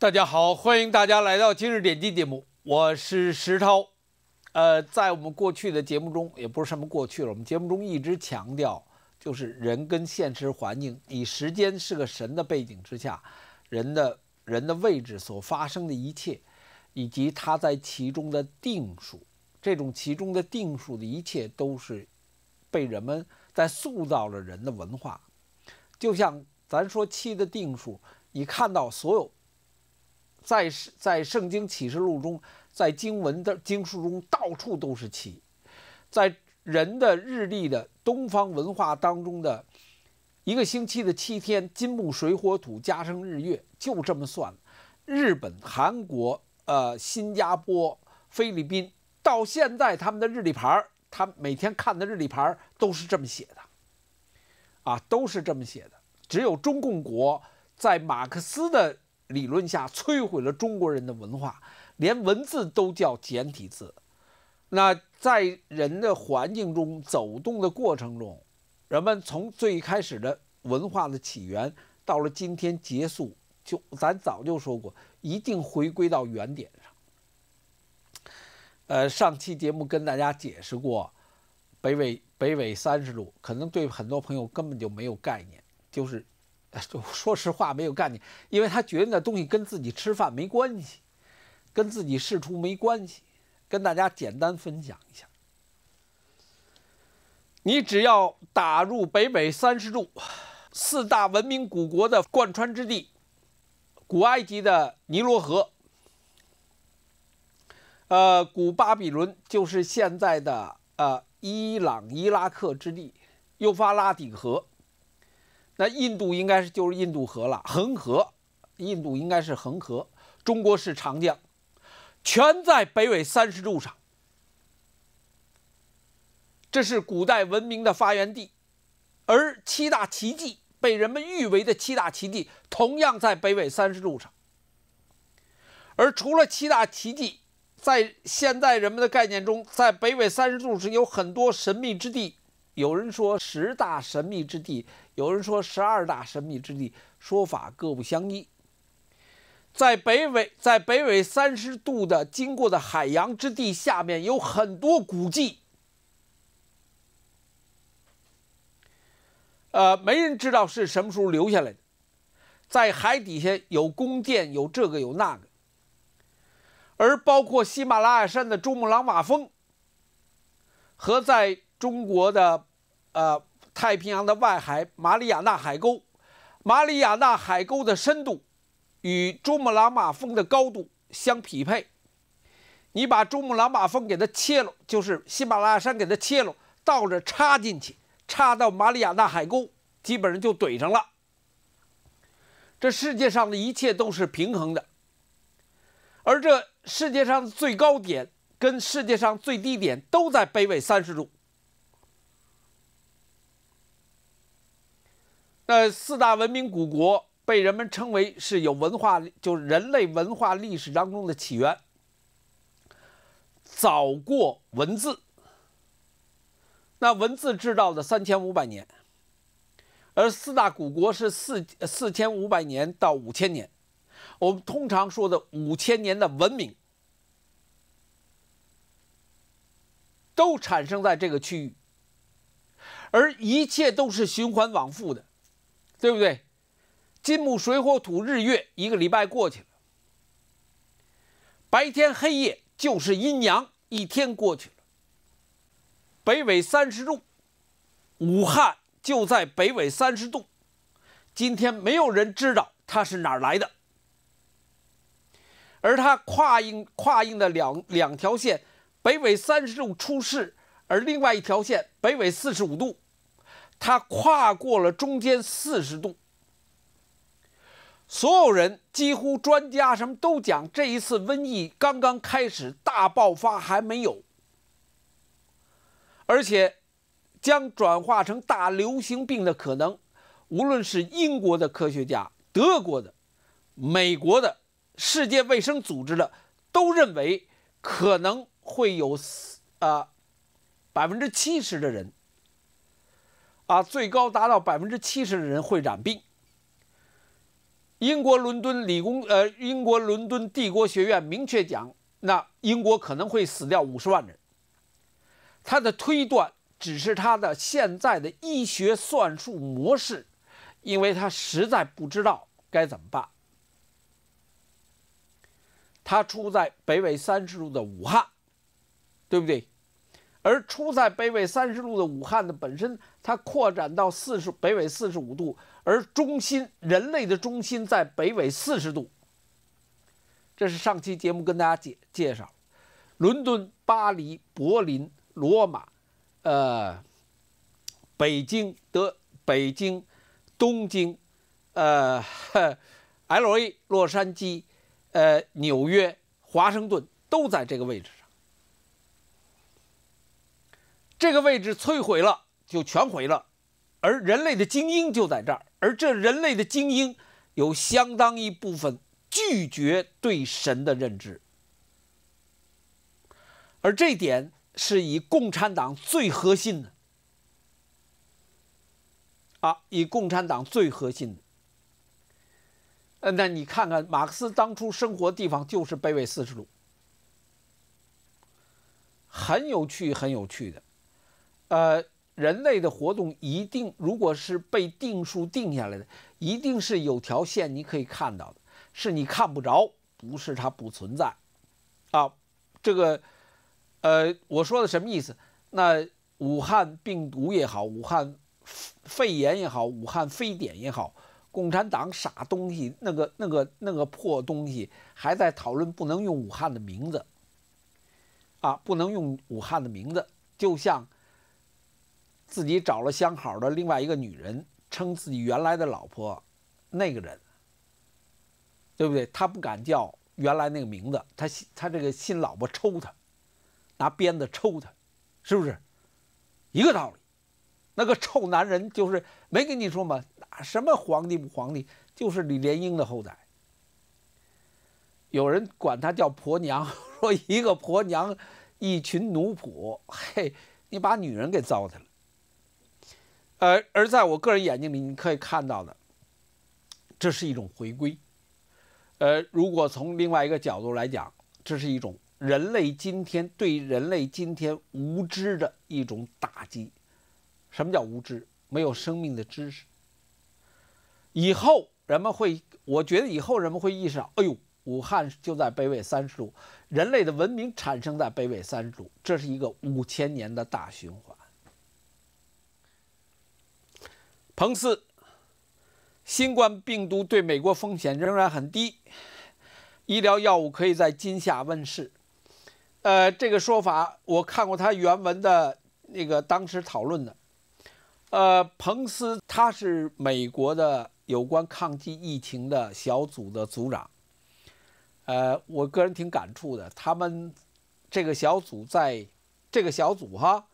大家好，欢迎大家来到今日点击节目，我是石涛。呃，在我们过去的节目中，也不是什么过去了，我们节目中一直强调，就是人跟现实环境以时间是个神的背景之下，人的人的位置所发生的一切，以及他在其中的定数，这种其中的定数的一切都是被人们在塑造了人的文化。就像咱说七的定数，你看到所有。在在圣经启示录中，在经文的经书中到处都是七，在人的日历的东方文化当中的一个星期的七天，金木水火土加上日月就这么算。日本、韩国、呃、新加坡、菲律宾到现在他们的日历牌，他每天看的日历牌都是这么写的，啊，都是这么写的。只有中共国在马克思的。理论下摧毁了中国人的文化，连文字都叫简体字。那在人的环境中走动的过程中，人们从最开始的文化的起源，到了今天结束，就咱早就说过，一定回归到原点上。呃，上期节目跟大家解释过，北纬北纬三十度，可能对很多朋友根本就没有概念，就是。说实话，没有概念，因为他觉得那东西跟自己吃饭没关系，跟自己仕途没关系。跟大家简单分享一下，你只要打入北美三十度，四大文明古国的贯穿之地，古埃及的尼罗河，呃，古巴比伦就是现在的呃伊朗、伊拉克之地，幼发拉底河。那印度应该是就是印度河了，恒河，印度应该是恒河，中国是长江，全在北纬三十度上，这是古代文明的发源地，而七大奇迹被人们誉为的七大奇迹，同样在北纬三十度上，而除了七大奇迹，在现在人们的概念中，在北纬三十度是有很多神秘之地，有人说十大神秘之地。有人说，十二大神秘之地说法各不相依。在北纬在北纬三十度的经过的海洋之地下面有很多古迹，呃，没人知道是什么时候留下来的。在海底下有宫殿，有这个，有那个。而包括喜马拉雅山的珠穆朗玛峰和在中国的，呃。太平洋的外海马里亚纳海沟，马里亚纳海沟的深度与珠穆朗玛峰的高度相匹配。你把珠穆朗玛峰给它切了，就是喜马拉雅山给它切了，倒着插进去，插到马里亚纳海沟，基本上就怼上了。这世界上的一切都是平衡的，而这世界上最高点跟世界上最低点都在北纬三十度。那四大文明古国被人们称为是有文化，就是人类文化历史当中的起源，早过文字。那文字制造的三千五百年，而四大古国是四四千五百年到五千年。我们通常说的五千年的文明，都产生在这个区域，而一切都是循环往复的。对不对？金木水火土日月，一个礼拜过去了，白天黑夜就是阴阳，一天过去了。北纬三十度，武汉就在北纬三十度。今天没有人知道它是哪儿来的，而它跨印跨印的两两条线，北纬三十度出世，而另外一条线北纬四十五度。它跨过了中间四十度，所有人几乎专家什么都讲，这一次瘟疫刚刚开始大爆发还没有，而且将转化成大流行病的可能。无论是英国的科学家、德国的、美国的、世界卫生组织的，都认为可能会有呃百分之七十的人。啊，最高达到百分之七十的人会染病。英国伦敦理工，呃，英国伦敦帝国学院明确讲，那英国可能会死掉五十万人。他的推断只是他的现在的医学算术模式，因为他实在不知道该怎么办。他出在北纬三十度的武汉，对不对？而出在北纬三十度的武汉的本身它扩展到四十北纬四十五度，而中心人类的中心在北纬四十度。这是上期节目跟大家介介绍，伦敦、巴黎、柏林、罗马，呃，北京、德北京、东京，呃，L A 洛杉矶，呃，纽约、华盛顿都在这个位置。这个位置摧毁了，就全毁了。而人类的精英就在这儿，而这人类的精英有相当一部分拒绝对神的认知，而这点是以共产党最核心的啊，以共产党最核心的。那你看看，马克思当初生活的地方就是北纬四十度，很有趣，很有趣的。呃，人类的活动一定，如果是被定数定下来的，一定是有条线，你可以看到的，是你看不着，不是它不存在，啊，这个，呃，我说的什么意思？那武汉病毒也好，武汉肺炎也好，武汉非典也好，共产党傻东西，那个那个那个破东西，还在讨论不能用武汉的名字，啊，不能用武汉的名字，就像。自己找了相好的另外一个女人，称自己原来的老婆，那个人，对不对？他不敢叫原来那个名字，他他这个新老婆抽他，拿鞭子抽他，是不是一个道理？那个臭男人就是没跟你说吗？什么皇帝不皇帝，就是李莲英的后代。有人管他叫婆娘，说一个婆娘，一群奴仆，嘿，你把女人给糟蹋了。呃，而在我个人眼睛里，你可以看到的，这是一种回归。呃，如果从另外一个角度来讲，这是一种人类今天对人类今天无知的一种打击。什么叫无知？没有生命的知识。以后人们会，我觉得以后人们会意识到，哎呦，武汉就在北纬三十度，人类的文明产生在北纬三十度，这是一个五千年的大循环。彭斯：新冠病毒对美国风险仍然很低，医疗药物可以在今夏问世。呃，这个说法我看过他原文的那个当时讨论的。呃，彭斯他是美国的有关抗击疫情的小组的组长。呃，我个人挺感触的，他们这个小组在这个小组哈，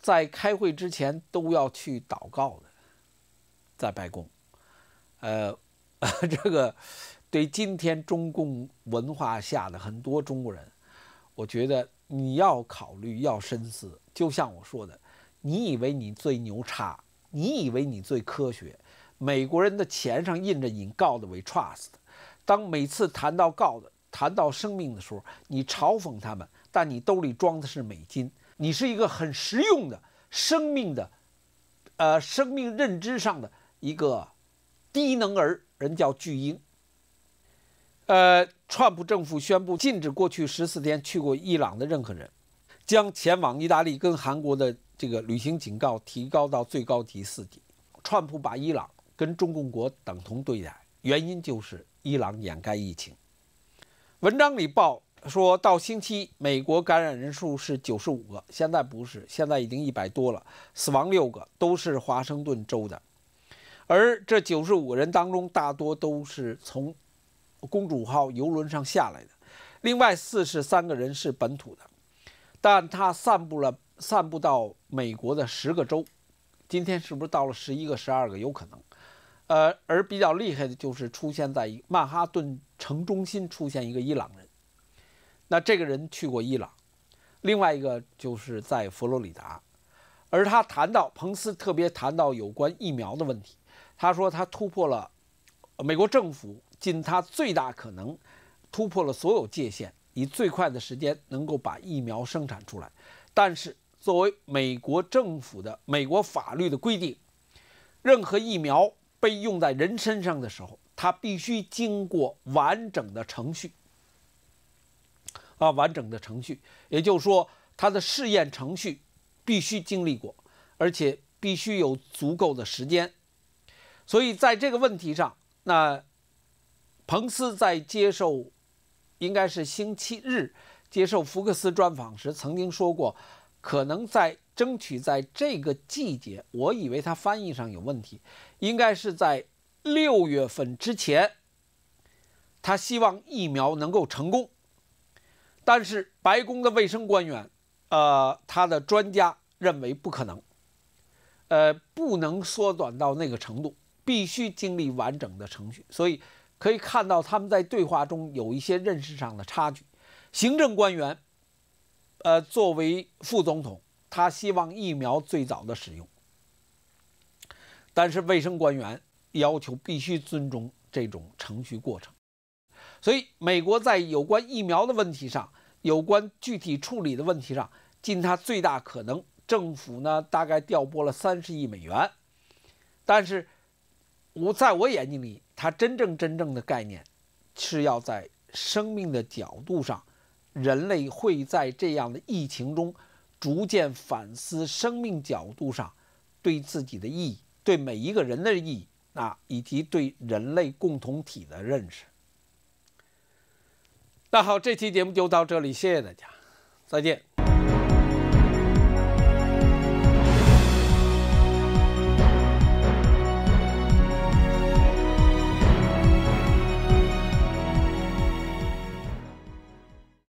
在开会之前都要去祷告的。在白宫，呃，这个对今天中共文化下的很多中国人，我觉得你要考虑，要深思。就像我说的，你以为你最牛叉，你以为你最科学。美国人的钱上印着你告 God we trust”。当每次谈到 God、谈到生命的时候，你嘲讽他们，但你兜里装的是美金，你是一个很实用的、生命的，呃，生命认知上的。一个低能儿，人叫巨婴。呃，川普政府宣布禁止过去十四天去过伊朗的任何人，将前往意大利跟韩国的这个旅行警告提高到最高级四级。川普把伊朗跟中共国等同对待，原因就是伊朗掩盖疫情。文章里报说到星期，美国感染人数是九十五个，现在不是，现在已经一百多了，死亡六个，都是华盛顿州的。而这九十五个人当中，大多都是从“公主号”游轮上下来的，另外四十三个人是本土的。但他散布了，散布到美国的十个州。今天是不是到了十一个、十二个？有可能。呃，而比较厉害的就是出现在曼哈顿城中心出现一个伊朗人，那这个人去过伊朗。另外一个就是在佛罗里达，而他谈到彭斯，特别谈到有关疫苗的问题。他说，他突破了美国政府尽他最大可能突破了所有界限，以最快的时间能够把疫苗生产出来。但是，作为美国政府的美国法律的规定，任何疫苗被用在人身上的时候，它必须经过完整的程序啊，完整的程序，也就是说，它的试验程序必须经历过，而且必须有足够的时间。所以在这个问题上，那，彭斯在接受，应该是星期日接受福克斯专访时曾经说过，可能在争取在这个季节，我以为他翻译上有问题，应该是在六月份之前，他希望疫苗能够成功，但是白宫的卫生官员，呃，他的专家认为不可能，呃，不能缩短到那个程度。必须经历完整的程序，所以可以看到他们在对话中有一些认识上的差距。行政官员，呃，作为副总统，他希望疫苗最早的使用，但是卫生官员要求必须尊重这种程序过程。所以，美国在有关疫苗的问题上，有关具体处理的问题上，尽他最大可能。政府呢，大概调拨了三十亿美元，但是。我在我眼睛里，它真正真正的概念，是要在生命的角度上，人类会在这样的疫情中，逐渐反思生命角度上对自己的意义，对每一个人的意义啊，以及对人类共同体的认识。那好，这期节目就到这里，谢谢大家，再见。